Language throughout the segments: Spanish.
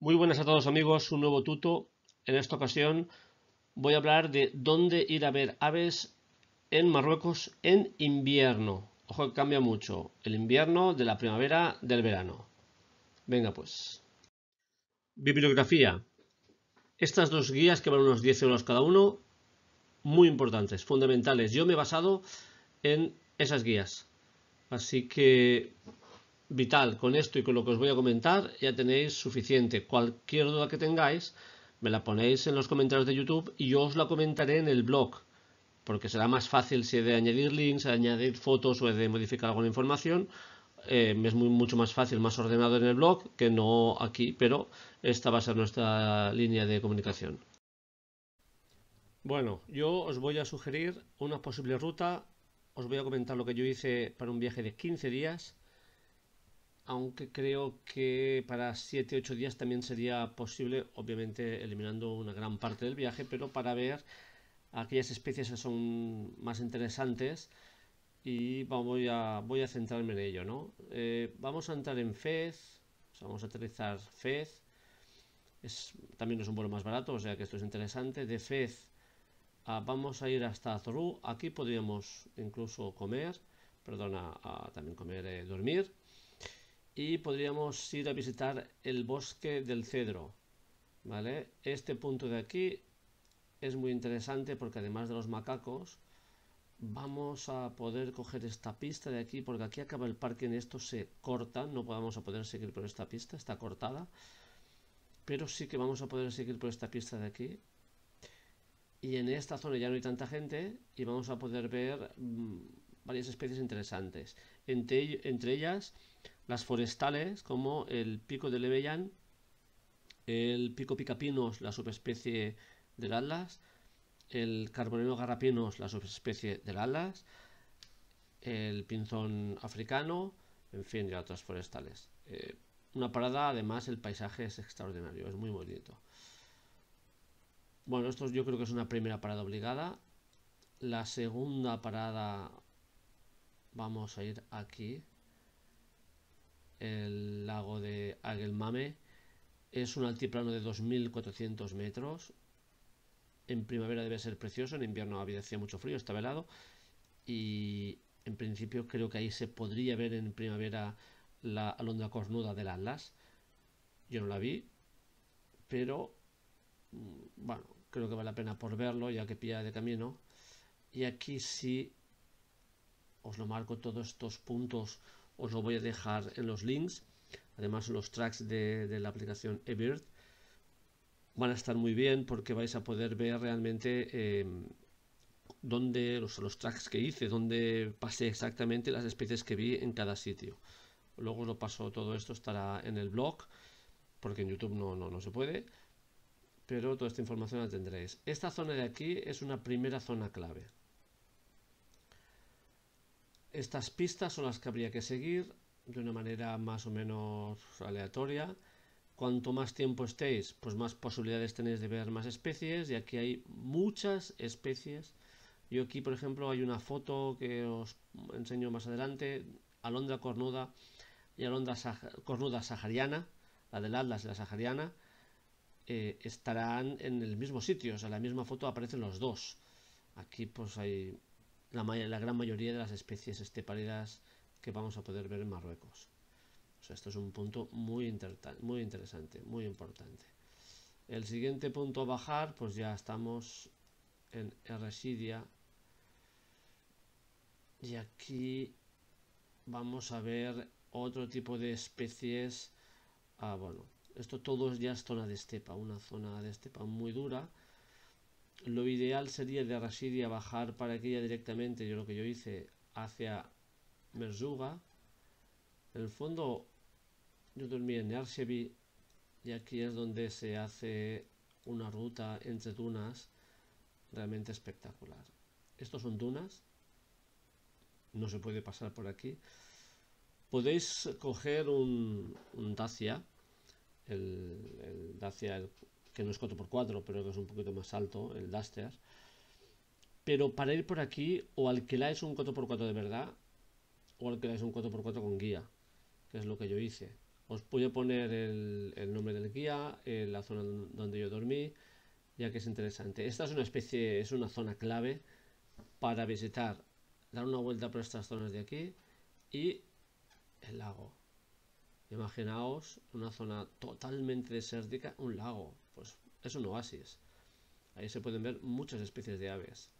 Muy buenas a todos amigos, un nuevo tuto. En esta ocasión voy a hablar de dónde ir a ver aves en Marruecos en invierno. Ojo que cambia mucho, el invierno de la primavera del verano. Venga pues. Bibliografía. Estas dos guías que van unos 10 euros cada uno, muy importantes, fundamentales. Yo me he basado en esas guías. Así que vital con esto y con lo que os voy a comentar ya tenéis suficiente. Cualquier duda que tengáis me la ponéis en los comentarios de YouTube y yo os la comentaré en el blog, porque será más fácil si he de añadir links, añadir fotos o he de modificar alguna información. Eh, es mucho más fácil, más ordenado en el blog que no aquí, pero esta va a ser nuestra línea de comunicación. Bueno, yo os voy a sugerir una posible ruta, os voy a comentar lo que yo hice para un viaje de 15 días aunque creo que para 7-8 días también sería posible, obviamente eliminando una gran parte del viaje, pero para ver aquellas especies que son más interesantes y voy a centrarme en ello. ¿no? Eh, vamos a entrar en Fez, vamos a aterrizar Fez, también es un vuelo más barato, o sea que esto es interesante. De Fez ah, vamos a ir hasta Zorú, aquí podríamos incluso comer, perdona, ah, también comer, eh, dormir y podríamos ir a visitar el bosque del cedro. ¿vale? Este punto de aquí es muy interesante porque además de los macacos, vamos a poder coger esta pista de aquí porque aquí acaba el parque, en esto se corta, no vamos a poder seguir por esta pista, está cortada. Pero sí que vamos a poder seguir por esta pista de aquí y en esta zona ya no hay tanta gente y vamos a poder ver mm, varias especies interesantes. entre ellas las forestales como el pico de Levellán, el pico picapinos, la subespecie del atlas, el carbonero garrapinos, la subespecie del atlas, el pinzón africano, en fin, y otras forestales. Eh, una parada, además el paisaje es extraordinario, es muy bonito. Bueno, esto yo creo que es una primera parada obligada. La segunda parada vamos a ir aquí el lago de Agelmame. Es un altiplano de 2.400 metros. En primavera debe ser precioso, en invierno hacía mucho frío, está velado. Y en principio creo que ahí se podría ver en primavera la alondra cornuda del Atlas. Yo no la vi, pero mm, bueno, creo que vale la pena por verlo ya que pilla de camino. Y aquí sí os lo marco todos estos puntos os lo voy a dejar en los links. Además los tracks de, la aplicación eBird van a estar muy bien porque vais a poder ver realmente em, dónde los, los tracks que hice, dónde pasé exactamente las especies que vi en cada sitio. Luego os lo paso todo esto, estará en el blog, porque en YouTube no, no se puede, pero toda esta información la tendréis. Esta zona de aquí es una primera zona clave. Estas pistas son las que habría que seguir de una manera más o menos aleatoria. Cuanto más tiempo estéis, pues más posibilidades tenéis de ver más especies y aquí hay muchas especies. Yo aquí, por ejemplo, hay una foto que os enseño más adelante, alondra cornuda y alondra cornuda sahariana, la del Atlas y la sahariana, eh, estarán en el mismo sitio, o sea, en la misma foto aparecen los dos. Aquí pues hay la, gran mayoría de las especies esteparidas que vamos a poder ver en Marruecos. esto es un punto muy, interesante, muy importante. El siguiente punto a bajar, pues ya estamos en Residia Y aquí vamos a ver otro tipo de especies. Ah, bueno, esto todo ya es zona de estepa, una zona de estepa muy dura lo ideal sería de a bajar para aquella directamente, yo lo que yo hice, hacia Merzuga. En el fondo yo dormí en Arshevi, y aquí es donde se hace una ruta entre dunas realmente espectacular. Estos son dunas, no se puede pasar por aquí. Podéis coger un, Dacia, el, Dacia, el que no es 4x4, pero que es un poquito más alto, el Duster. Pero para ir por aquí, o alquiláis un 4x4 de verdad, o alquiláis un 4x4 con guía, que es lo que yo hice. Os voy a poner el, nombre del guía, eh, la zona donde yo dormí, ya que es interesante. Esta es una especie, es una zona clave para visitar, dar una vuelta por estas zonas de aquí y el lago. Imaginaos una zona totalmente desértica, un lago. Pues, es un oasis. Ahí se pueden ver muchas especies de aves.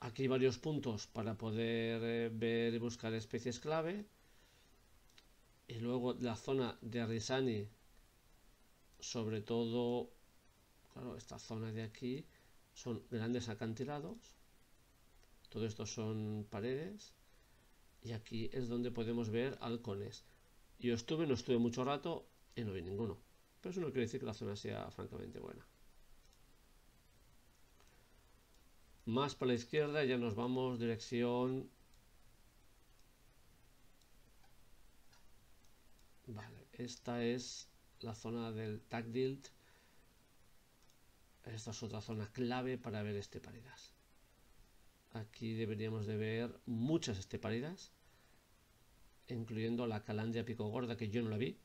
Aquí hay varios puntos para poder eh, ver y buscar especies clave. Y luego la zona de Risani, sobre todo, claro, esta zona de aquí, son grandes acantilados. Todo esto son paredes. Y aquí es donde podemos ver halcones. Yo estuve, no estuve mucho rato y no vi ninguno eso no quiere decir que la zona sea francamente buena. Más para la izquierda ya nos vamos dirección... Vale, esta es la zona del Tagdilt. Esta es otra zona clave para ver esteparidas. Aquí deberíamos de ver muchas esteparidas, incluyendo la calandria pico gorda que yo no la vi,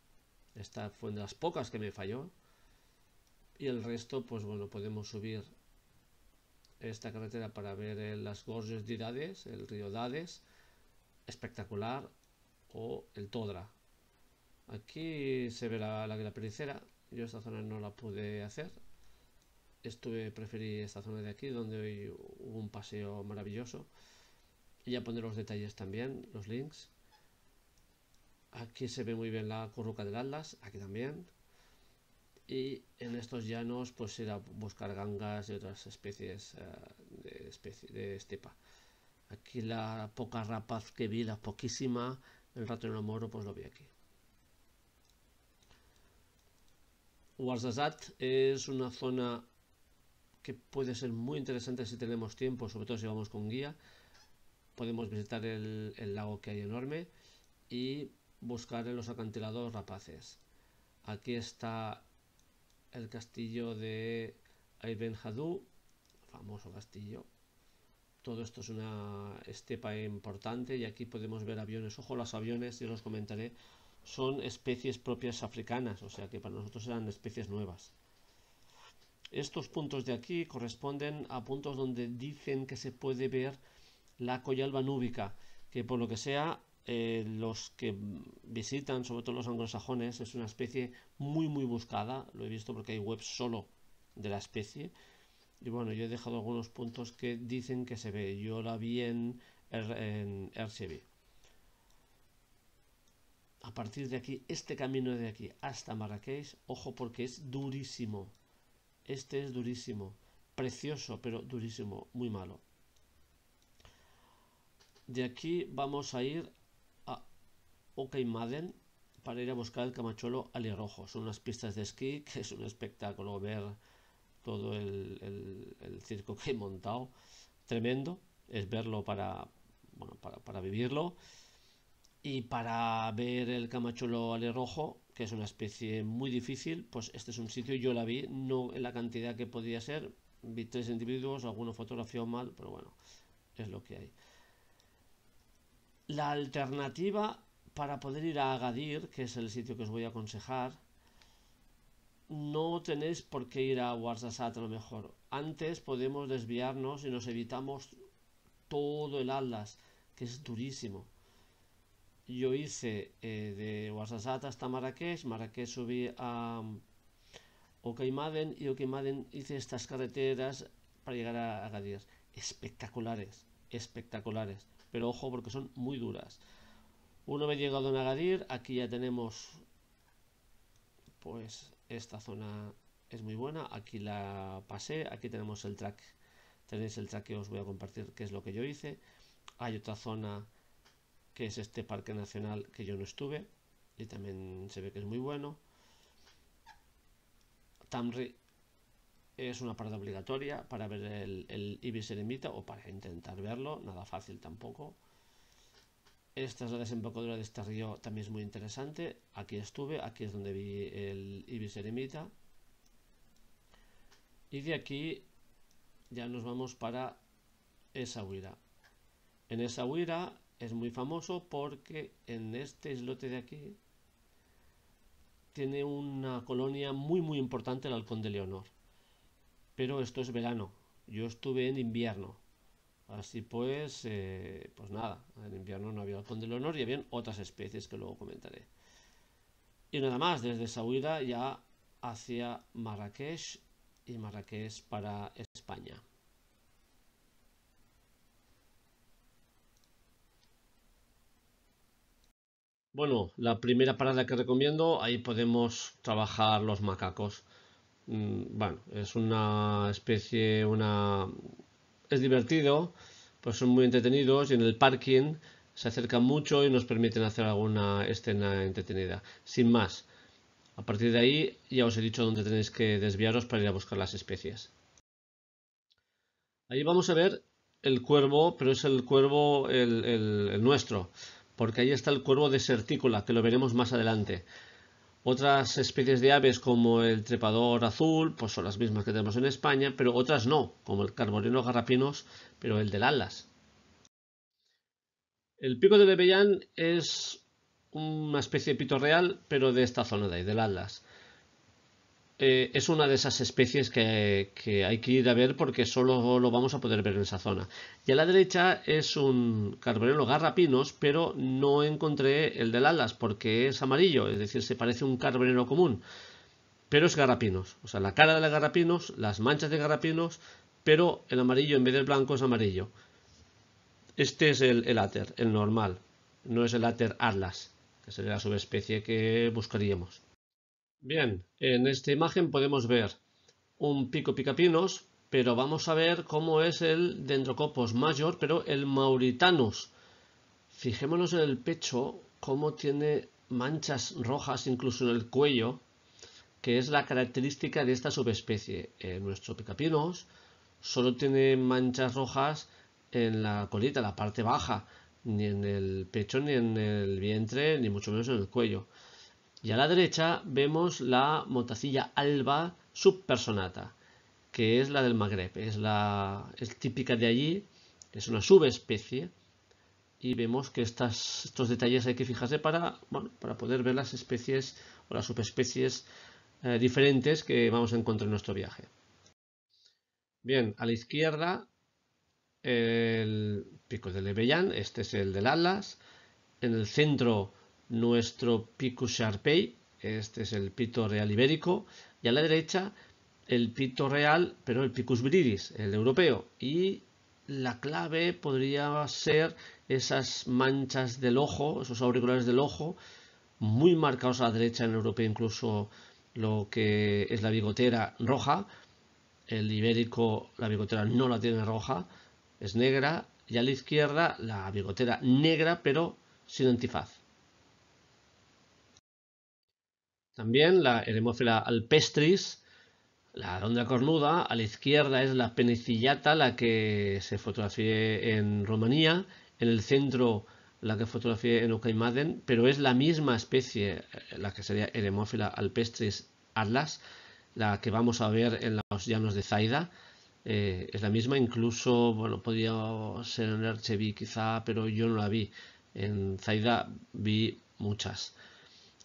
esta fue una de las pocas que me falló. Y el resto, pues bueno, podemos subir esta carretera para ver eh, las gorges de Dades, el río Dades, espectacular, o el Todra. Aquí se verá la, la, pericera. Yo esta zona no la pude hacer. Estuve, preferí esta zona de aquí, donde hoy hubo un paseo maravilloso. Y ya pondré los detalles también, los links. Aquí se ve muy bien la curruca del Atlas, aquí también. Y en estos llanos pues ir a buscar gangas y otras especies eh, de, especie, de estepa. Aquí la poca rapaz que vi, la poquísima, el rato en el moro, pues lo vi aquí. Ouarzazate es una zona que puede ser muy interesante si tenemos tiempo, sobre todo si vamos con guía. Podemos visitar el, el lago que hay enorme y buscar en los acantilados rapaces. Aquí está el castillo de Ibn Hadú, famoso castillo. Todo esto es una estepa importante y aquí podemos ver aviones. Ojo, los aviones, yo los comentaré, son especies propias africanas, o sea que para nosotros eran especies nuevas. Estos puntos de aquí corresponden a puntos donde dicen que se puede ver la coyalba núbica, que por lo que sea eh, los que visitan, sobre todo los anglosajones, es una especie muy muy buscada. Lo he visto porque hay webs solo de la especie. Y bueno, yo he dejado algunos puntos que dicen que se ve. Yo la vi en, en A partir de aquí, este camino de aquí hasta Marrakech, ojo porque es durísimo. Este es durísimo. Precioso, pero durísimo, muy malo. De aquí vamos a ir OK Madden para ir a buscar el Camachuelo Rojo Son unas pistas de esquí que es un espectáculo ver todo el, circo que he montado. Tremendo es verlo para, bueno, para, vivirlo. Y para ver el Camachuelo Rojo que es una especie muy difícil, pues este es un sitio, yo la vi, no en la cantidad que podía ser, vi tres individuos, alguno fotografió mal, pero bueno, es lo que hay. La alternativa para poder ir a Agadir, que es el sitio que os voy a aconsejar, no tenéis por qué ir a Warsasat a lo mejor. Antes podemos desviarnos y nos evitamos todo el Atlas, que es durísimo. Yo hice eh, de Warsasat hasta Marrakech, Marrakech subí a um, Okaimaden y Okaimaden hice estas carreteras para llegar a Agadir. Espectaculares, espectaculares. Pero ojo porque son muy duras. Uno vez llegado a Nagadir, aquí ya tenemos pues esta zona es muy buena, aquí la pasé, aquí tenemos el track, tenéis el track que os voy a compartir, que es lo que yo hice. Hay otra zona que es este parque nacional que yo no estuve y también se ve que es muy bueno. Tamri es una parada obligatoria para ver el, el Ibis Eremita o para intentar verlo, nada fácil tampoco. Esta es la desembocadura de este río, también es muy interesante. Aquí estuve, aquí es donde vi el ibis eremita. Y de aquí ya nos vamos para esa huira. En esa huira es muy famoso porque en este islote de aquí tiene una colonia muy muy importante el halcón de Leonor. Pero esto es verano. Yo estuve en invierno. Así pues, eh, pues nada, en invierno no había el del honor y había otras especies que luego comentaré. Y nada más, desde huida ya hacia Marrakech y Marrakech para España. Bueno, la primera parada que recomiendo, ahí podemos trabajar los macacos. Mm, bueno, es una especie, una es divertido, pues son muy entretenidos y en el parking se acercan mucho y nos permiten hacer alguna escena entretenida. Sin más, a partir de ahí ya os he dicho dónde tenéis que desviaros para ir a buscar las especies. Ahí vamos a ver el cuervo, pero es el cuervo el, nuestro, porque ahí está el cuervo desertícola, que lo veremos más adelante. Otras especies de aves como el trepador azul, pues son las mismas que tenemos en España, pero otras no, como el carbonero garrapinos, pero el del Atlas. El pico de Lebellán es una especie de pito real, pero de esta zona de ahí, del Atlas. Eh, es una de esas especies que, hay que ir a ver porque solo lo vamos a poder ver en esa zona. Y a la derecha es un carbonero garrapinos, pero no encontré el del alas porque es amarillo, es decir, se parece a un carbonero común, pero es garrapinos. O sea, la cara de la garrapinos, las manchas de garrapinos, pero el amarillo en vez del blanco es amarillo. Este es el, el el normal, no es el áter atlas, que sería la subespecie que buscaríamos. Bien, en esta imagen podemos ver un pico picapinos, pero vamos a ver cómo es el Dendrocopos mayor, pero el mauritanus. Fijémonos en el pecho, cómo tiene manchas rojas, incluso en el cuello, que es la característica de esta subespecie. Eh, nuestro picapinos solo tiene manchas rojas en la colita, la parte baja, ni en el pecho, ni en el vientre, ni mucho menos en el cuello. Y a la derecha vemos la motacilla alba subpersonata, que es la del Magreb, es, la, típica de allí, es una subespecie. Y vemos que estos detalles hay que fijarse para, bueno, para poder ver las especies o las subespecies eh, diferentes que vamos a encontrar en nuestro viaje. Bien, a la izquierda el pico del Levellán, este es el del Atlas. En el centro nuestro Picus Sharpei, este es el pito real ibérico, y a la derecha el pito real, pero el Picus viridis, el europeo. Y la clave podría ser esas manchas del ojo, esos auriculares del ojo, muy marcados a la derecha en el europeo, incluso lo que es la bigotera roja. El ibérico, la bigotera no la tiene roja, es negra. Y a la izquierda, la bigotera negra, pero sin antifaz. también la Eremófila alpestris, la onda cornuda, a la izquierda es la penicillata, la que se fotografié en Rumanía, en el centro la que fotografié en Ukaimaden, pero es la misma especie, eh, la que sería Eremófila alpestris atlas, la que vamos a ver en los llanos de Zaida. Eh, es la misma, incluso, bueno, podía ser en Archevi quizá, pero yo no la vi. En Zaida vi muchas.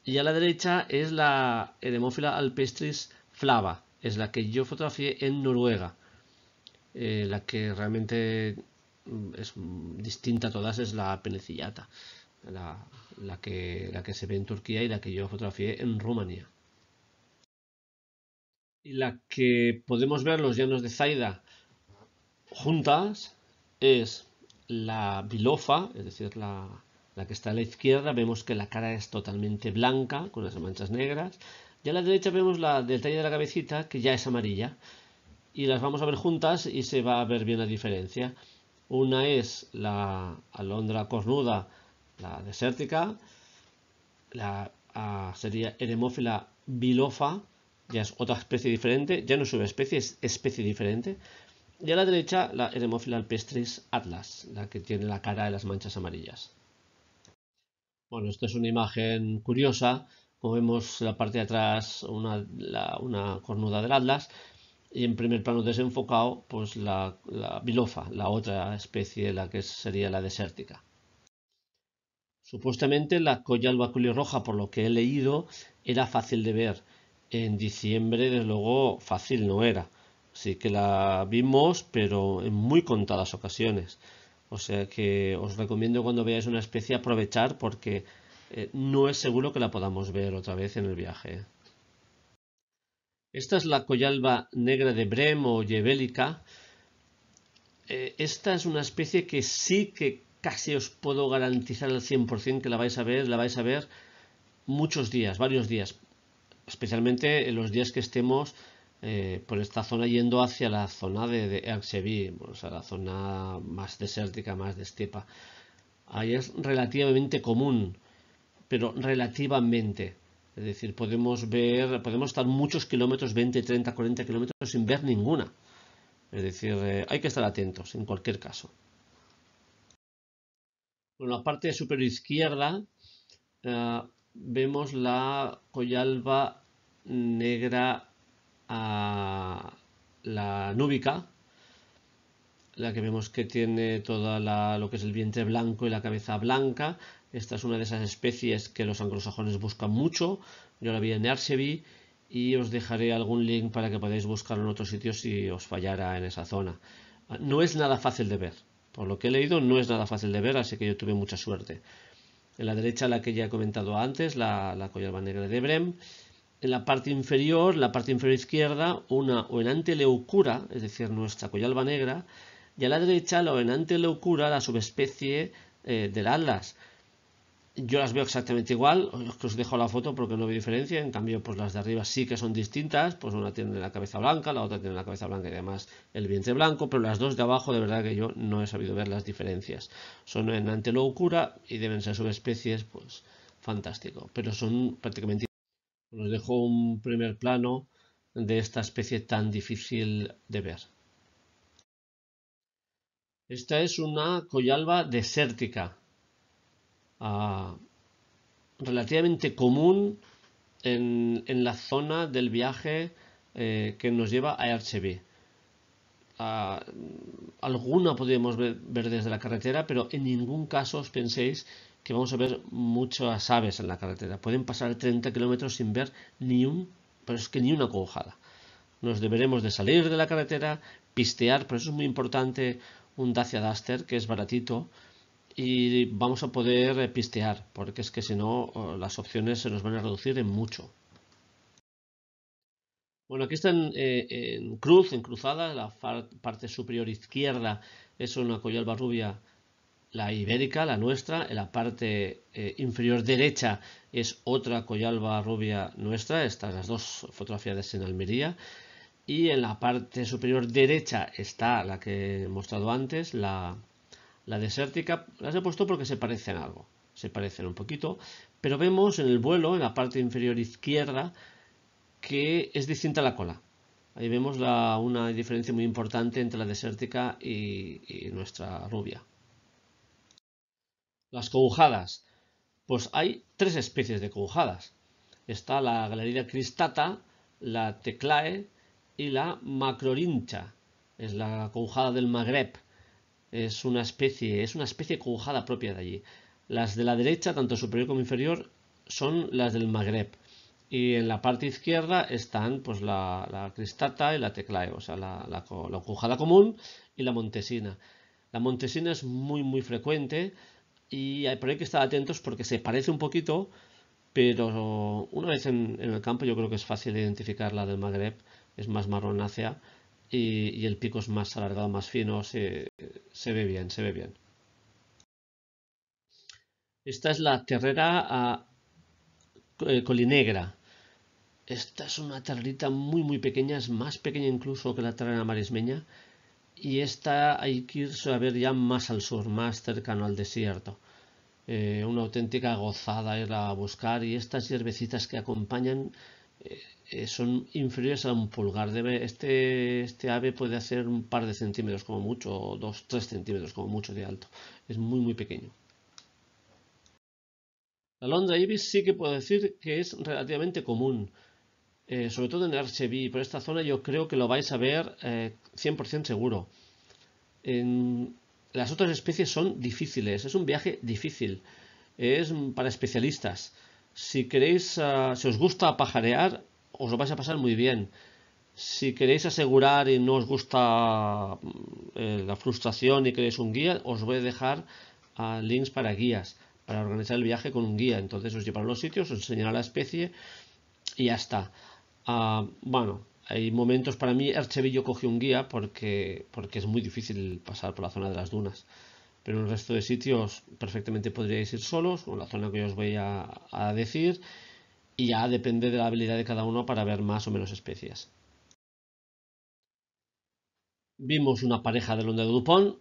Y a la derecha es la Edemófila alpestris flava, es la que yo fotografié en Noruega. Eh, la que realmente mm, es distinta a todas es la penecillata, la, la, que, la que se ve en Turquía y la que yo fotografié en Rumanía. Y la que podemos ver los llanos de Zaida juntas es la bilofa, es decir, la, la que está a la izquierda vemos que la cara es totalmente blanca, con las manchas negras. Y a la derecha vemos la del detalle de la cabecita, que ya es amarilla. Y las vamos a ver juntas y se va a ver bien la diferencia. Una es la alondra cornuda, la desértica. La sería Eremófila bilofa, ya es otra especie diferente, ya no es subespecie, es especie diferente. Y a la derecha la Eremófila alpestris atlas, la que tiene la cara de las manchas amarillas. Bueno, esta es una imagen curiosa. Como vemos la parte de atrás, una, cornuda del Atlas. Y en primer plano desenfocado, pues la, bilofa, la otra especie, la que sería la desértica. Supuestamente la colla roja, por lo que he leído, era fácil de ver. En diciembre, desde luego, fácil no era. Así que la vimos, pero en muy contadas ocasiones. O sea que os recomiendo cuando veáis una especie aprovechar porque eh, no es seguro que la podamos ver otra vez en el viaje. Esta es la collalba negra de Brem o Yebelica. Eh, esta es una especie que sí que casi os puedo garantizar al 100% que la vais a ver, la vais a ver muchos días, varios días, especialmente en los días que estemos eh, por esta zona yendo hacia la zona de, de o sea, la zona más desértica, más de estepa. Ahí es relativamente común, pero relativamente. Es decir, podemos ver, podemos estar muchos kilómetros, 20, 30, 40 kilómetros sin ver ninguna. Es decir, eh, hay que estar atentos en cualquier caso. Bueno, la parte superior izquierda eh, vemos la collalba negra a la núbica, la que vemos que tiene todo lo que es el vientre blanco y la cabeza blanca. Esta es una de esas especies que los anglosajones buscan mucho. Yo la vi en Archevi y os dejaré algún link para que podáis buscarlo en otro sitio si os fallara en esa zona. No es nada fácil de ver. Por lo que he leído, no es nada fácil de ver, así que yo tuve mucha suerte. En la derecha la que ya he comentado antes, la, la collarba negra de Brem en la parte inferior, la parte inferior izquierda, una oenante leucura, es decir, nuestra collalba negra, y a la derecha la oenante leucura, la subespecie eh, del atlas. Yo las veo exactamente igual, os dejo la foto porque no veo diferencia, en cambio pues las de arriba sí que son distintas, pues una tiene la cabeza blanca, la otra tiene la cabeza blanca y además el vientre blanco, pero las dos de abajo de verdad que yo no he sabido ver las diferencias. Son oenante leucura y deben ser subespecies, pues fantástico, pero son prácticamente os dejo un primer plano de esta especie tan difícil de ver. Esta es una collalba desértica, ah, relativamente común en, la zona del viaje eh, que nos lleva a Archeví alguna podríamos ver, ver, desde la carretera, pero en ningún caso os penséis que vamos a ver muchas aves en la carretera. Pueden pasar 30 kilómetros sin ver ni un, pero es que ni una cojada. Nos deberemos de salir de la carretera, pistear, por eso es muy importante un Dacia Duster, que es baratito, y vamos a poder eh, pistear, porque es que si no oh, las opciones se nos van a reducir en mucho. Bueno, aquí están eh, en, cruz, en cruzada, la parte superior izquierda es una Coyalba rubia, la ibérica, la nuestra, en la parte eh, inferior derecha es otra coyalba rubia nuestra, estas las dos fotografías en Almería, y en la parte superior derecha está la que he mostrado antes, la, la desértica, las he puesto porque se parecen algo, se parecen un poquito, pero vemos en el vuelo, en la parte inferior izquierda, que es distinta a la cola. Ahí vemos una diferencia muy importante entre la desértica y, nuestra rubia. Las cobujadas. Pues hay tres especies de cobujadas. Está la galería cristata, la teclae y la macrorincha. Es la cobujada del Magreb. Es una especie, es una especie cogujada propia de allí. Las de la derecha, tanto superior como inferior, son las del Magreb y en la parte izquierda están pues la, cristata y la teclae, o sea, la, cujada común y la montesina. La montesina es muy muy frecuente y hay por ahí que estar atentos porque se parece un poquito, pero una vez en, el campo yo creo que es fácil identificar la del Magreb, es más marronácea y, el pico es más alargado, más fino, se, se ve bien, se ve bien. Esta es la terrera eh, colinegra. Esta es una tarrita muy muy pequeña, es más pequeña incluso que la terrena marismeña. Y esta hay que irse a ver ya más al sur, más cercano al desierto. Eh, una auténtica gozada ir a buscar y estas hierbecitas que acompañan eh, son inferiores a un pulgar. este, este ave puede hacer un par de centímetros como mucho, o dos, tres centímetros como mucho de alto. Es muy muy pequeño. La Londra Ibis sí que puedo decir que es relativamente común, eh, sobre todo en el por esta zona yo creo que lo vais a ver 100% eh, seguro. En, las otras especies son difíciles, es un viaje difícil, es para especialistas. Si queréis, ah, si os gusta pajarear, os lo vais a pasar muy bien. Si queréis asegurar y no os gusta eh, la frustración y queréis un guía, os voy a dejar ah, links para guías para organizar el viaje con un guía. Entonces os llevará a los sitios, os enseñará la especie y ya está. Ah, bueno, hay momentos para mí, Archevillo coge un guía porque, porque es muy difícil pasar por la zona de las dunas. Pero en el resto de sitios perfectamente podríais ir solos, o la zona que os voy a, decir, y ya depende de la habilidad de cada uno para ver más o menos especies. Vimos una pareja del Honda de Dupont,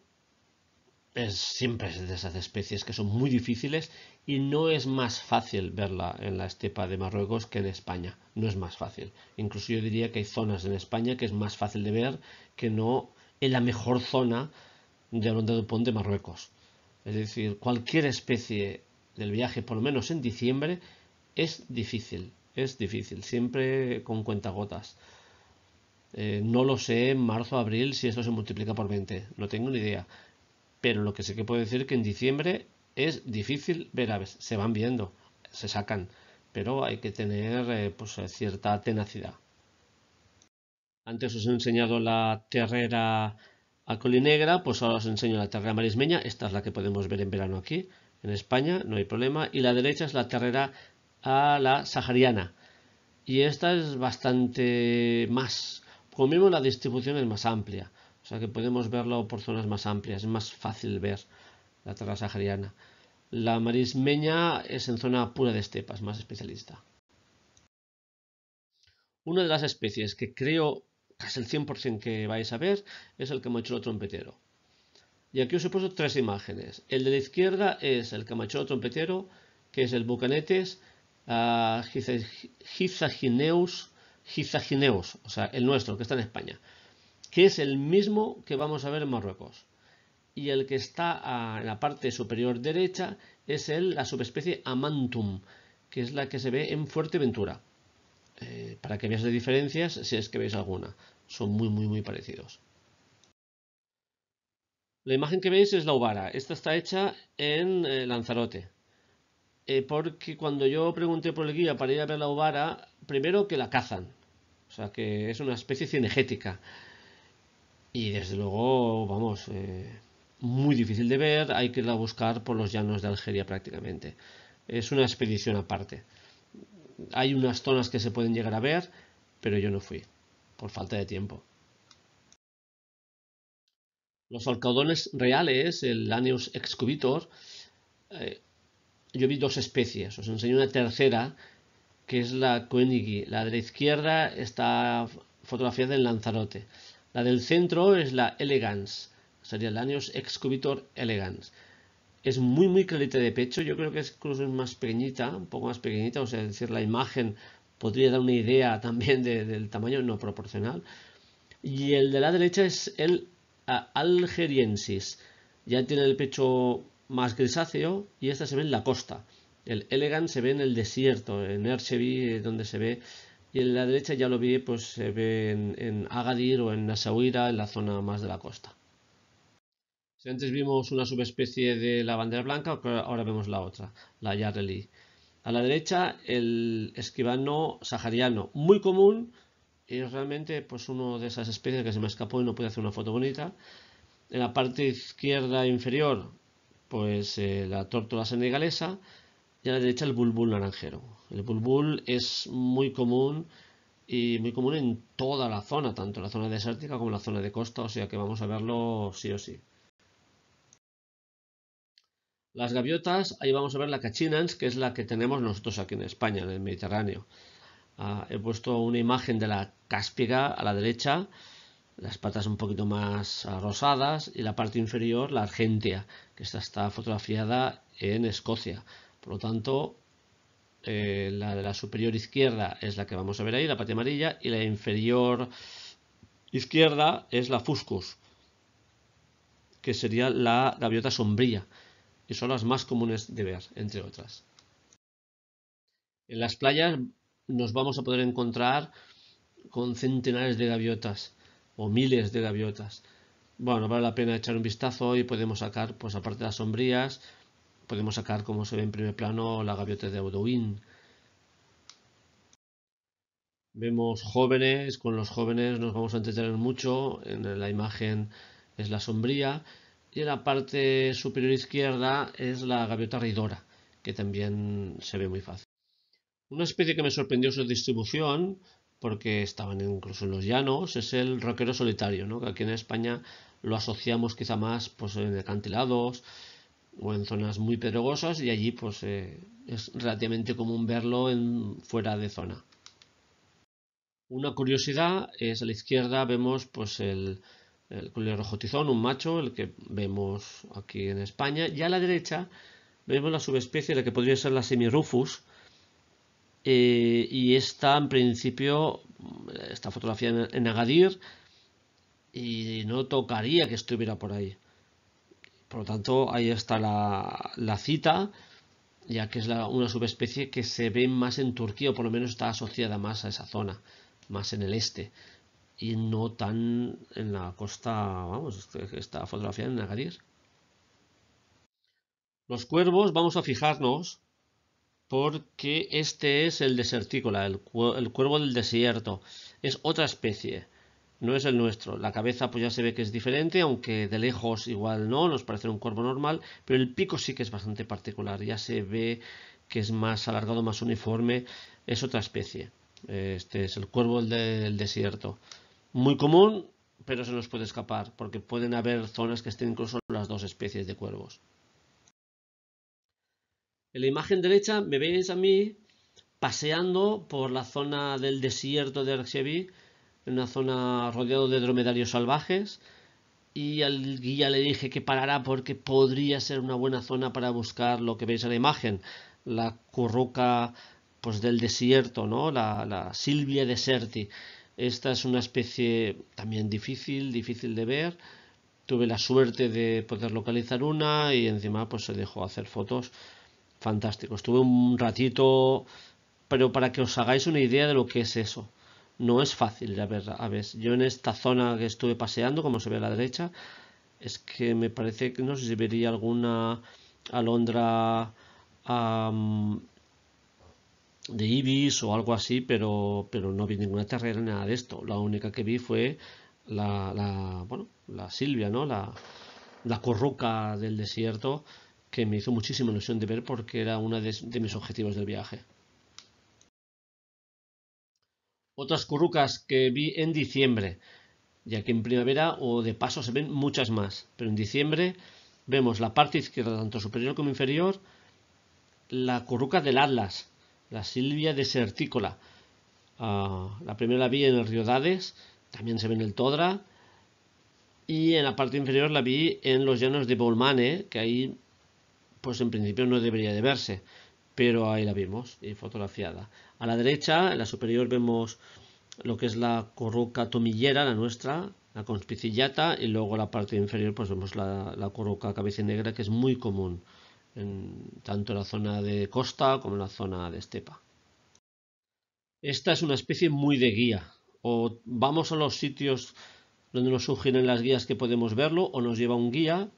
es, siempre es de esas especies que son muy difíciles y no es más fácil verla en la estepa de Marruecos que en España. No es más fácil. Incluso yo diría que hay zonas en España que es más fácil de ver que no en la mejor zona de Ronda de Marruecos. Es decir, cualquier especie del viaje, por lo menos en diciembre, es difícil. Es difícil, siempre con cuentagotas. Eh, no lo sé en marzo, abril, si esto se multiplica por 20. No tengo ni idea. Pero lo que sí que puedo decir es que en diciembre es difícil ver aves. Se van viendo, se sacan, pero hay que tener eh, pues, eh, cierta tenacidad. Antes os he enseñado la terrera a colinegra, pues ahora os enseño la terrera marismeña. Esta es la que podemos ver en verano aquí, en España, no hay problema. Y la derecha es la terrera a la sahariana. Y esta es bastante más. Como vemos, la distribución es más amplia. O sea que podemos verlo por zonas más amplias, es más fácil ver la tierra sahariana. La marismeña es en zona pura de estepas, más especialista. Una de las especies que creo casi el 100% que vais a ver es el camachuelo trompetero. Y aquí os he puesto tres imágenes. El de la izquierda es el camachuelo trompetero, que es el bucanetes gizagineus, o sea, el nuestro, que está en España que es el mismo que vamos a ver en Marruecos. Y el que está en la parte superior derecha es el, la subespecie Amantum, que es la que se ve en Fuerteventura. Eh, para que veáis las diferencias, si es que veis alguna. Son muy, muy, muy parecidos. La imagen que veis es la Ubara. Esta está hecha en eh, Lanzarote. Eh, porque cuando yo pregunté por el guía para ir a ver la Ubara, primero que la cazan. O sea que es una especie cinegética. Y desde luego, vamos, eh, muy difícil de ver, hay que irla a buscar por los llanos de Algeria prácticamente. Es una expedición aparte. Hay unas zonas que se pueden llegar a ver, pero yo no fui, por falta de tiempo. Los alcaudones reales, el Lanius excubitor, eh, yo vi dos especies, os enseño una tercera, que es la Koenigi. La de la izquierda está fotografiada en Lanzarote. La del centro es la Elegance, sería el Anios Excubitor Elegance. Es muy, muy clarita de pecho, yo creo que es incluso más pequeñita, un poco más pequeñita, o sea, decir, la imagen podría dar una idea también del tamaño no proporcional. Y el de la derecha es el eh, Algeriensis, ya tiene el pecho más grisáceo y esta se ve en la costa. El Elegance se ve en el desierto, en Erchevi, donde se ve y en la derecha ya lo vi, pues se ve en, Agadir o en Nasahuira, en la zona más de la costa. Si antes vimos una subespecie de la bandera blanca, ahora vemos la otra, la Yareli. A la derecha el esquivano sahariano, muy común y realmente pues uno de esas especies que se me escapó y no pude hacer una foto bonita. En la parte izquierda inferior, pues eh, la tórtola senegalesa y a la derecha el bulbul naranjero. El bulbul es muy común y muy común en toda la zona, tanto la zona desértica como la zona de costa, o sea que vamos a verlo sí o sí. Las gaviotas, ahí vamos a ver la cachinans, que es la que tenemos nosotros aquí en España, en el Mediterráneo. Ah, he puesto una imagen de la cáspiga a la derecha, las patas un poquito más rosadas y la parte inferior la argentia, que esta está fotografiada en Escocia. Por lo tanto, eh, la de la superior izquierda es la que vamos a ver ahí, la pata amarilla, y la inferior izquierda es la fuscus, que sería la gaviota sombría, y son las más comunes de ver, entre otras. En las playas nos vamos a poder encontrar con centenares de gaviotas o miles de gaviotas. Bueno, vale la pena echar un vistazo y podemos sacar, pues aparte de las sombrías, Podemos sacar, como se ve en primer plano, la gaviota de Audouin. Vemos jóvenes, con los jóvenes nos vamos a entretener mucho, en la imagen es la sombría y en la parte superior izquierda es la gaviota reidora, que también se ve muy fácil. Una especie que me sorprendió su distribución, porque estaban incluso en los llanos, es el roquero solitario, que aquí en España lo asociamos quizá más pues, en acantilados, o en zonas muy pedregosas y allí pues eh, es relativamente común verlo en, fuera de zona. Una curiosidad es a la izquierda vemos pues el, el rojotizón, un macho, el que vemos aquí en España, y a la derecha vemos la subespecie, la que podría ser la semirufus, eh, y está en principio, esta fotografía en Agadir, y no tocaría que estuviera por ahí. Por lo tanto, ahí está la, cita, ya que es una subespecie que se ve más en Turquía, o por lo menos está asociada más a esa zona, más en el este, y no tan en la costa, vamos, esta fotografía en Agadir. Los cuervos vamos a fijarnos porque este es el desertícola, el, cuervo del desierto. Es otra especie no es el nuestro. La cabeza pues ya se ve que es diferente, aunque de lejos igual no, nos parece un cuervo normal, pero el pico sí que es bastante particular, ya se ve que es más alargado, más uniforme, es otra especie. Este es el cuervo del desierto. Muy común, pero se nos puede escapar, porque pueden haber zonas que estén incluso las dos especies de cuervos. En la imagen derecha me veis a mí paseando por la zona del desierto de Arxevi, en una zona rodeado de dromedarios salvajes y al guía le dije que parara porque podría ser una buena zona para buscar lo que veis en la imagen, la curruca pues, del desierto, ¿no? la, la silvia deserti. Esta es una especie también difícil, difícil de ver. Tuve la suerte de poder localizar una y encima pues se dejó hacer fotos fantásticos. estuve un ratito, pero para que os hagáis una idea de lo que es eso no es fácil de ver Yo en esta zona que estuve paseando, como se ve a la derecha, es que me parece que no sé si vería alguna alondra de ibis o algo así, pero, pero no vi ninguna terrera ni nada de esto. La única que vi fue la, la, bueno, la silvia, ¿no? la, la corruca del desierto, que me hizo muchísima ilusión de ver porque era uno de mis objetivos del viaje otras currucas que vi en diciembre, ya que en primavera o de paso se ven muchas más, pero en diciembre vemos la parte izquierda, tanto superior como inferior, la curruca del Atlas, la Silvia desertícola. Ah, la primera la vi en el río Dades, también se ve en el Todra, y en la parte inferior la vi en los llanos de Bolmane, que ahí pues en principio no debería de verse pero ahí la vimos y fotografiada. A la derecha, en la superior, vemos lo que es la corruca tomillera, la nuestra, la conspicillata, y luego la parte inferior, pues vemos la, la cabeza negra, que es muy común en tanto en la zona de costa como en la zona de estepa. Esta es una especie muy de guía, o vamos a los sitios donde nos sugieren las guías que podemos verlo, o nos lleva un guía,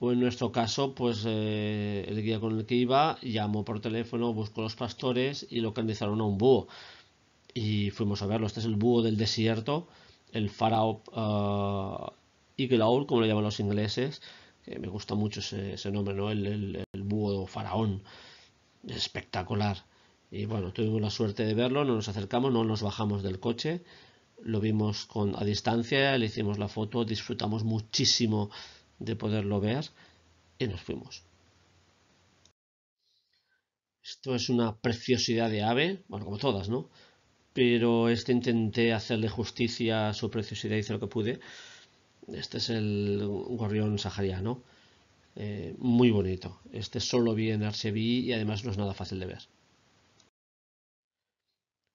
o pues en nuestro caso, pues eh, el guía con el que iba llamó por teléfono, buscó los pastores y localizaron a un búho. Y fuimos a verlo. Este es el búho del desierto, el faraón uh, como lo llaman los ingleses. Que me gusta mucho ese, nombre, ¿no? El, el, búho faraón. Espectacular. Y bueno, tuvimos la suerte de verlo, no nos acercamos, no nos bajamos del coche. Lo vimos con, a distancia, le hicimos la foto, disfrutamos muchísimo de poderlo ver y nos fuimos. Esto es una preciosidad de ave, bueno, como todas, ¿no? Pero este intenté hacerle justicia a su preciosidad, hice lo que pude. Este es el gorrión sahariano, eh, muy bonito. Este solo vi en Arseví y además no es nada fácil de ver.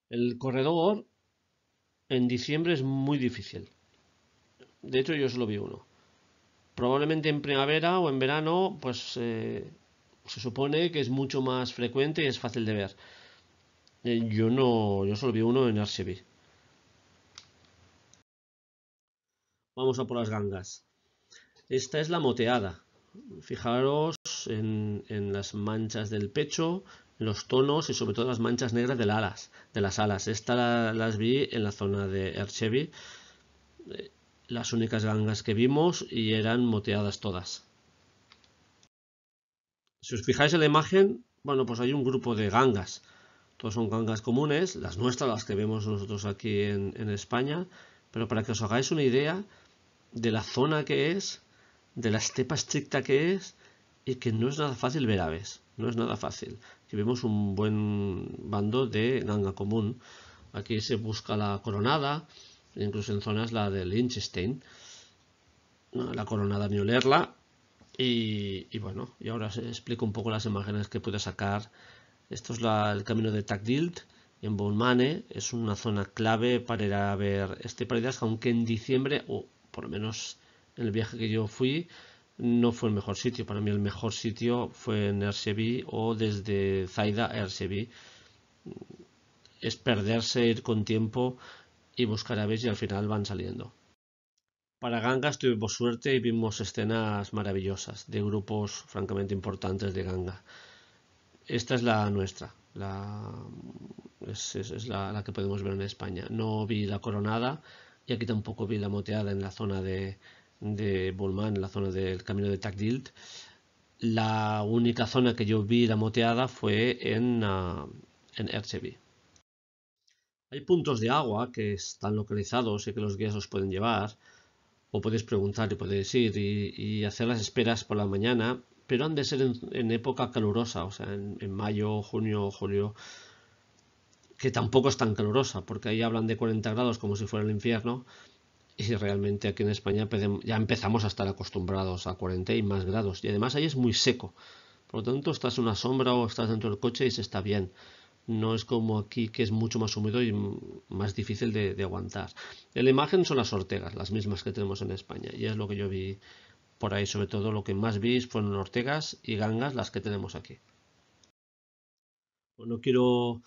El corredor en diciembre es muy difícil. De hecho, yo solo vi uno. Probablemente en primavera o en verano, pues eh, se supone que es mucho más frecuente y es fácil de ver. Eh, yo no, yo solo vi uno en Archevy. Vamos a por las gangas. Esta es la moteada. Fijaros en, las manchas del pecho, los tonos y sobre todo las manchas negras de, las alas. De las alas. Esta las vi en la zona de Erchevi las únicas gangas que vimos y eran moteadas todas. Si os fijáis en la imagen, bueno, pues hay un grupo de gangas. Todos son gangas comunes, las nuestras, las que vemos nosotros aquí en, en España, pero para que os hagáis una idea de la zona que es, de la estepa estricta que es, y que no es nada fácil ver aves, no es nada fácil. Aquí vemos un buen bando de ganga común. Aquí se busca la coronada, incluso en zonas la de Liechtenstein, la coronada Müllerla. Y, y bueno, y ahora os explico un poco las imágenes que puedo sacar. Esto es el camino de Tagdilt en Bonmane, es una zona clave para ir a ver este Paridas, aunque en diciembre, o por lo menos en el viaje que yo fui, no fue el mejor sitio. Para mí el mejor sitio fue en Ersevi o desde Zaida a Es perderse, ir con tiempo y buscar a y al final van saliendo. Para Gangas tuvimos suerte y vimos escenas maravillosas de grupos francamente importantes de Ganga. Esta es la nuestra, la, es, la, que podemos ver en España. No vi la coronada y aquí tampoco vi la moteada en la zona de, de Bulman, en la zona del camino de Tacdilt. La única zona que yo vi la moteada fue en, ah, en hay puntos de agua que están localizados y que los guías os pueden llevar, o podéis preguntar y podéis ir y, hacer las esperas por la mañana, pero han de ser en, época calurosa, o sea, en, mayo, junio, julio, que tampoco es tan calurosa, porque ahí hablan de 40 grados como si fuera el infierno, y realmente aquí en España ya empezamos a estar acostumbrados a 40 y más grados, y además ahí es muy seco, por lo tanto estás en una sombra o estás dentro del coche y se está bien. No es como aquí que es mucho más húmedo y más difícil de, aguantar. En la imagen son las ortegas, las mismas que tenemos en España. Y es lo que yo vi por ahí, sobre todo lo que más vi fueron ortegas y gangas, las que tenemos aquí. No quiero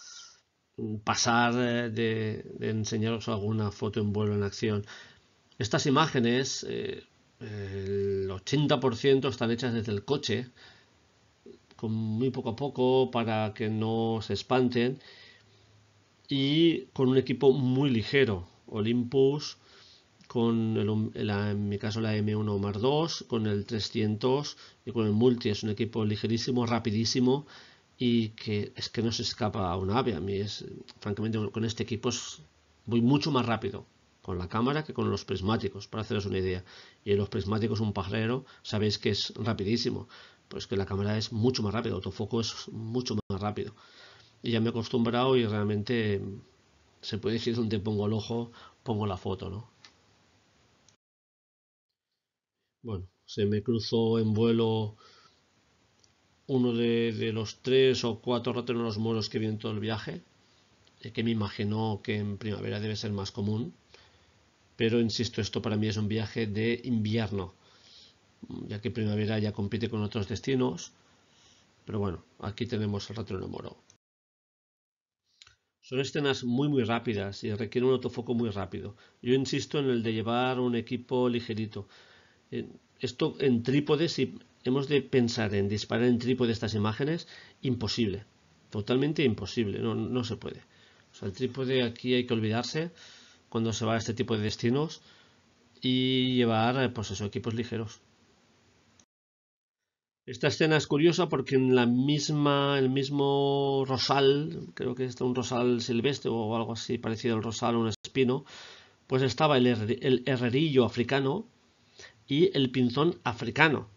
mm, pasar eh, de, enseñaros alguna foto en vuelo en acción. Estas imágenes, eh, el 80% están hechas desde el coche con muy poco a poco para que no se espanten y con un equipo muy ligero, Olympus con el, en mi caso la M1 omar 2 con el 300 y con el Multi, es un equipo ligerísimo, rapidísimo y que es que no se escapa a un ave, a mí es, francamente con este equipo voy mucho más rápido con la cámara que con los prismáticos, para haceros una idea. Y los prismáticos, un pajarero, sabéis que es rapidísimo. Pues que la cámara es mucho más rápida, autofoco es mucho más rápido. Y ya me he acostumbrado y realmente se puede decir donde pongo el ojo, pongo la foto, ¿no? Bueno, se me cruzó en vuelo uno de, los tres o cuatro ratoneros moros que vi en todo el viaje, eh, que me imagino que en primavera debe ser más común, pero insisto, esto para mí es un viaje de invierno, ya que Primavera ya compite con otros destinos. Pero bueno, aquí tenemos el rato moro Son escenas muy muy rápidas y requieren un autofoco muy rápido. Yo insisto en el de llevar un equipo ligerito. Eh, esto en trípode, si hemos de pensar en disparar en trípode estas imágenes, imposible. Totalmente imposible, no, se puede. el trípode aquí hay que olvidarse cuando se va a este tipo de destinos y llevar eh, pues esos equipos ligeros. Esta escena es curiosa porque en la misma, el mismo rosal, creo que es un rosal silvestre o algo así parecido al rosal o un espino, pues estaba el, herrerillo africano y el pinzón africano.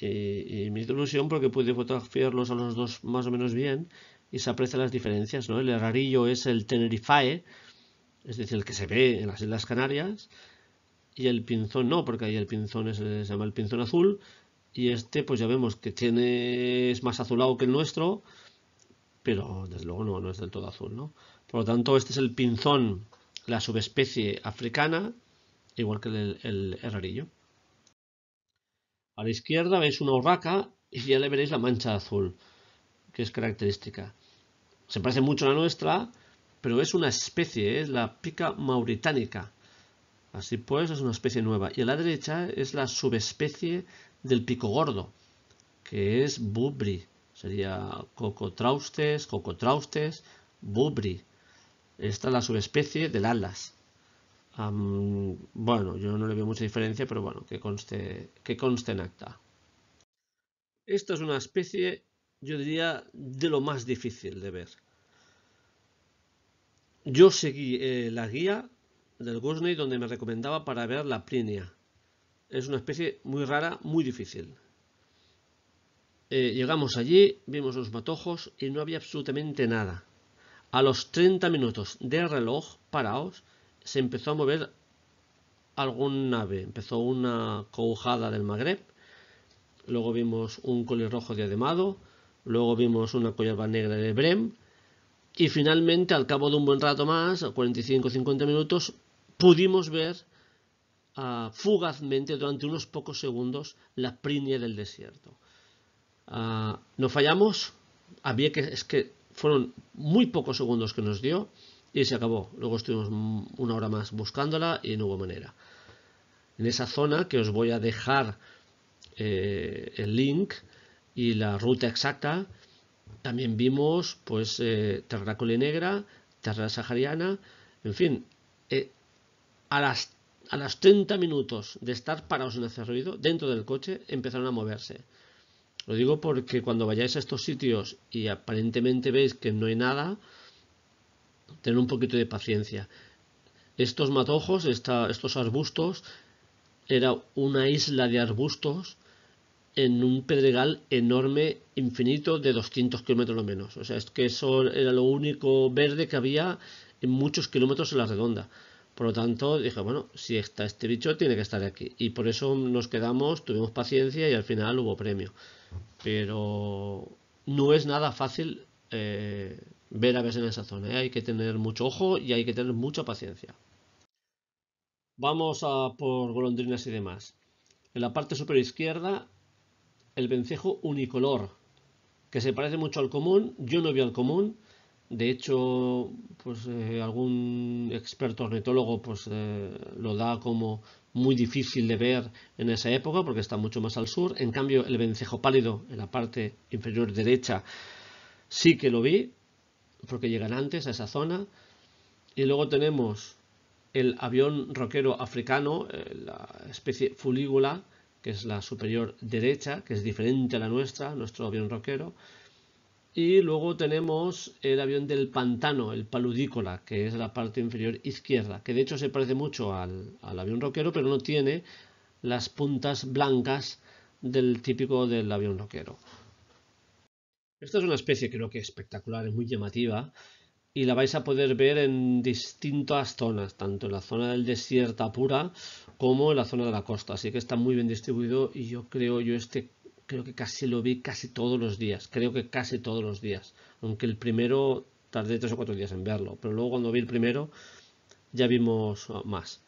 Y, me ilusión porque pude fotografiarlos a los dos más o menos bien y se aprecian las diferencias. ¿no? El herrerillo es el Tenerife, es decir, el que se ve en las Islas Canarias, y el pinzón no, porque ahí el pinzón se llama el pinzón azul, y este pues ya vemos que tiene es más azulado que el nuestro, pero desde luego no, no es del todo azul. ¿no? Por lo tanto, este es el pinzón, la subespecie africana, igual que el, el herrerillo. A la izquierda veis una urraca y ya le veréis la mancha azul, que es característica. Se parece mucho a la nuestra, pero es una especie, es la pica mauritánica. Así pues, es una especie nueva. Y a la derecha es la subespecie del pico gordo, que es bubri. Sería cocotraustes, cocotraustes, bubri. Esta es la subespecie del alas. bueno, yo no le veo mucha diferencia, pero bueno, que conste, que conste en acta. Esta es una especie, yo diría, de lo más difícil de ver. Yo seguí eh, la guía del Gurney donde me recomendaba para ver la plinia. Es una especie muy rara, muy difícil. Eh, llegamos allí, vimos los matojos y no había absolutamente nada. A los 30 minutos de reloj paraos se empezó a mover algún nave, Empezó una cojada del Magreb, luego vimos un colirrojo Ademado luego vimos una collarba negra de Brem, y finalmente, al cabo de un buen rato más, 45-50 minutos, pudimos ver ah, fugazmente durante unos pocos segundos la prinia del desierto. Ah, no fallamos, había que, es que fueron muy pocos segundos que nos dio y se acabó. Luego estuvimos mm, una hora más buscándola y no hubo manera. En esa zona que os voy a dejar eh, el link y la ruta exacta, también vimos pues eh, negra, terra sahariana, en fin, eh, a las, a las 30 minutos de estar parados en hacer ruido, dentro del coche, empezaron a moverse. Lo digo porque cuando vayáis a estos sitios y aparentemente veis que no hay nada, ten un poquito de paciencia. Estos matojos, estos arbustos, era una isla de arbustos en un pedregal enorme, infinito, de 200 kilómetros o menos. O sea, es que eso era lo único verde que había en muchos kilómetros en la redonda. Por lo tanto, dije, bueno, si está este tiene que estar aquí. Y por eso nos quedamos, tuvimos paciencia y al final hubo premio. Pero no es nada fácil eh, ver ver aves en esa zona. ¿eh? Hay que tener mucho ojo y hay que tener mucha paciencia. Vamos a por golondrinas y demás. En la parte superior izquierda, el vencejo unicolor, que se parece mucho al común. Yo no vi al común, de hecho, pues eh, algún experto ornitólogo pues, eh, lo da como muy difícil de ver en esa época porque está mucho más al sur. En cambio, el vencejo pálido en la parte inferior derecha sí que lo vi porque llegan antes a esa zona. Y luego tenemos el avión roquero africano, eh, la especie fuligula, que es la superior derecha, que es diferente a la nuestra, nuestro avión roquero. Y luego tenemos el avión del pantano, el paludícola, que es la parte inferior izquierda, que de hecho se parece mucho al, avión roquero, pero no tiene las puntas blancas del típico del avión roquero. Esta es una especie creo que espectacular, es muy llamativa y la vais a poder ver en distintas zonas, tanto en la zona del desierto pura como en la zona de la costa, así que está muy bien distribuido y yo creo yo este creo que casi lo vi casi todos los días, creo que casi todos los días, aunque el primero tardé tres o cuatro días en verlo, pero luego cuando vi el primero ya vimos ah, más.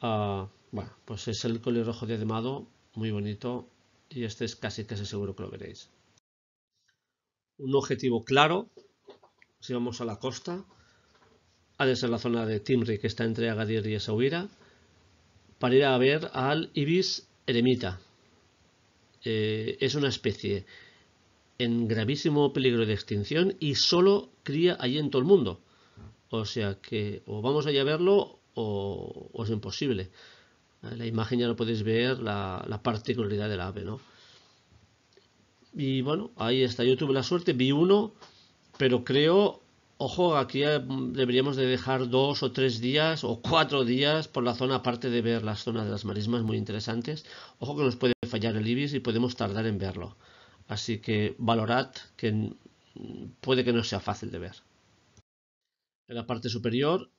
Ah, bueno, pues es el color rojo Ademado. muy bonito, y este es casi casi seguro que lo veréis. Un objetivo claro, si vamos a la costa, ha de ser la zona de Timri que está entre Agadir y Esauira. para ir a ver al ibis eremita, eh, es una especie en gravísimo peligro de extinción y solo cría allí en todo el mundo. O sea que o vamos allá a verlo o, es imposible. la imagen ya lo podéis ver, la, la particularidad del ave, ¿no? Y bueno, ahí está. Yo tuve la suerte, vi uno, pero creo, ojo, aquí deberíamos de dejar dos o tres días o cuatro días por la zona, aparte de ver las zonas de las marismas muy interesantes. Ojo que nos puede fallar el IBIS y podemos tardar en verlo. Así que valorad que puede que no sea fácil de ver. En la parte superior,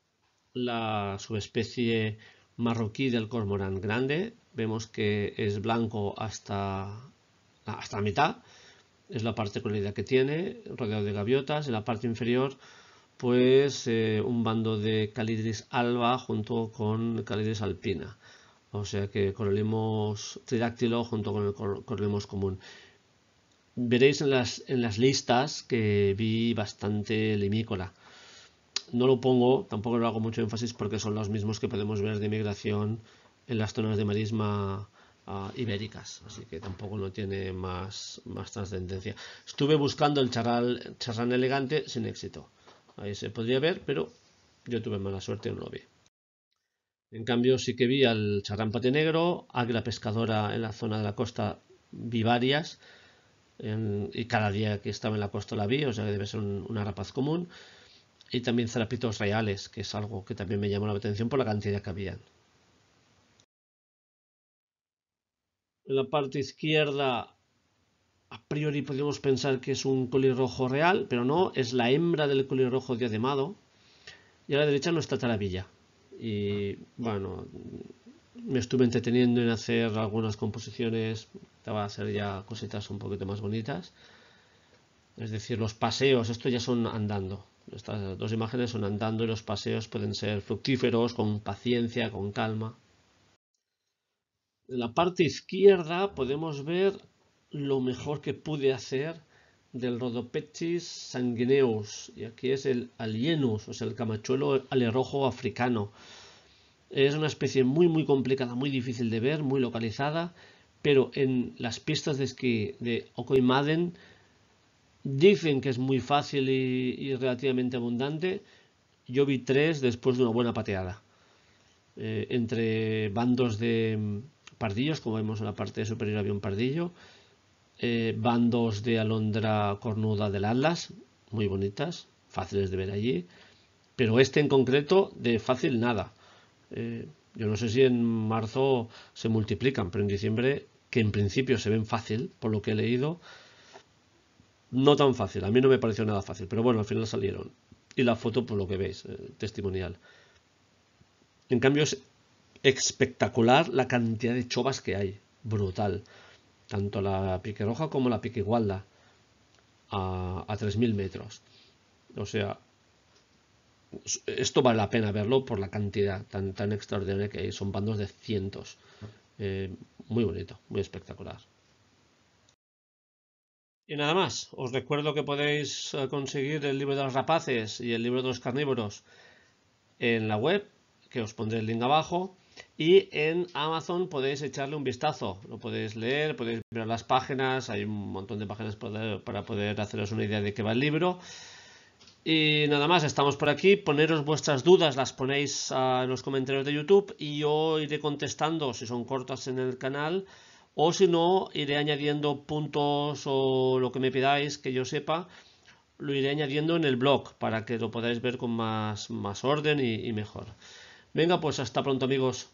la subespecie marroquí del cormorán grande. Vemos que es blanco hasta, hasta la mitad. Es la parte colorida que tiene, rodeado de gaviotas. En la parte inferior, pues eh, un bando de calidris alba junto con calidris alpina. O sea que Corolemos tridáctilo junto con el común. Veréis en las, en las listas que vi bastante limícola. No lo pongo, tampoco lo hago mucho énfasis porque son los mismos que podemos ver de migración en las zonas de marisma ah, ibéricas, así que tampoco no tiene más, más trascendencia. Estuve buscando el charal charrán elegante sin éxito. Ahí se podría ver, pero yo tuve mala suerte y no lo vi. En cambio, sí que vi al charrampate negro, águila pescadora en la zona de la costa, vi varias, y cada día que estaba en la costa la vi, o sea que debe ser un, una rapaz común. Y también zarapitos reales, que es algo que también me llamó la atención por la cantidad que habían. En la parte izquierda, a priori podríamos pensar que es un colirrojo real, pero no, es la hembra del colirrojo diademado. Y a la derecha no está Taravilla y bueno, me estuve entreteniendo en hacer algunas composiciones a hacer ya cositas un poquito más bonitas. Es decir, los paseos, esto ya son andando. Estas dos imágenes son andando y los paseos pueden ser fructíferos, con paciencia, con calma. En la parte izquierda podemos ver lo mejor que pude hacer del Rodopechis sanguineus, y aquí es el alienus, o sea, el camachuelo alerojo africano. Es una especie muy, muy complicada, muy difícil de ver, muy localizada, pero en las pistas de esquí de Okoimaden dicen que es muy fácil y, relativamente abundante. Yo vi tres después de una buena pateada. Eh, entre bandos de mm, pardillos, como vemos en la parte superior había un pardillo, bandos eh, de alondra cornuda del Atlas, muy bonitas, fáciles de ver allí, pero este en concreto de fácil nada. Eh, yo no sé si en marzo se multiplican, pero en diciembre, que en principio se ven fácil, por lo que he leído, no tan fácil, a mí no me pareció nada fácil, pero bueno, al final salieron. Y la foto, por lo que veis, eh, testimonial. En cambio, es espectacular la cantidad de chovas que hay, brutal tanto la pique roja como la pique igualda, a, 3.000 metros. O sea, esto vale la pena verlo por la cantidad tan, tan extraordinaria que hay. Son bandos de cientos. Eh, muy bonito, muy espectacular. Y nada más, os recuerdo que podéis eh, conseguir el libro de los rapaces y el libro de los carnívoros en la web, que os pondré el link abajo. Y en Amazon podéis echarle un vistazo, lo podéis leer, podéis ver las páginas, hay un montón de páginas para poder haceros una idea de qué va el libro. Y nada más, estamos por aquí, poneros vuestras dudas, las ponéis ah, en los comentarios de YouTube y yo iré contestando si son cortas en el canal o si no, iré añadiendo puntos o lo que me pidáis que yo sepa, lo iré añadiendo en el blog para que lo podáis ver con más, orden y mejor. Venga, pues hasta pronto amigos.